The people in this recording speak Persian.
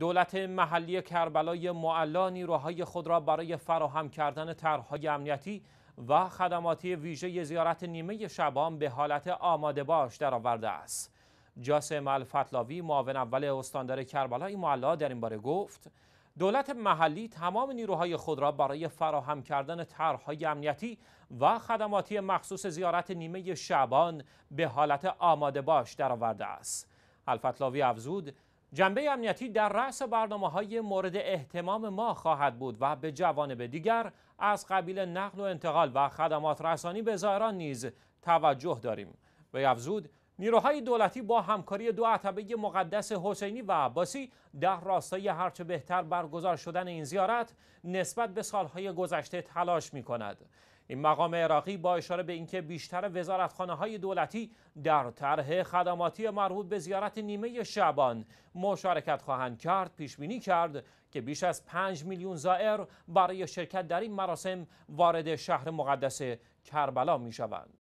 دولت محلی کربلای معلا نیروهای خود را برای فراهم کردن طرحهای امنیتی و خدماتی ویژه زیارت نیمه شبان به حالت آماده باش درآورده است. جاسم الفتلاوی معاون اول استاندار کربلای معلا در این باره گفت دولت محلی تمام نیروهای خود را برای فراهم کردن طرحهای امنیتی و خدماتی مخصوص زیارت نیمه شبان به حالت آماده باش درآورده است. الفتلاوی افزود جنبه امنیتی در رأس برنامه های مورد احتمام ما خواهد بود و به جوانب دیگر از قبیل نقل و انتقال و خدمات رسانی به زائران نیز توجه داریم. به افزود نیروهای دولتی با همکاری دو عطبه مقدس حسینی و عباسی در راستای هرچه بهتر برگزار شدن این زیارت نسبت به سالهای گذشته تلاش می کند. این مقام عراقی با اشاره به اینکه بیشتر وزارتخانه های دولتی در طرح خدماتی مربوط به زیارت نیمه شعبان مشارکت خواهند کرد پیش بینی کرد که بیش از 5 میلیون زائر برای شرکت در این مراسم وارد شهر مقدس کربلا می شوند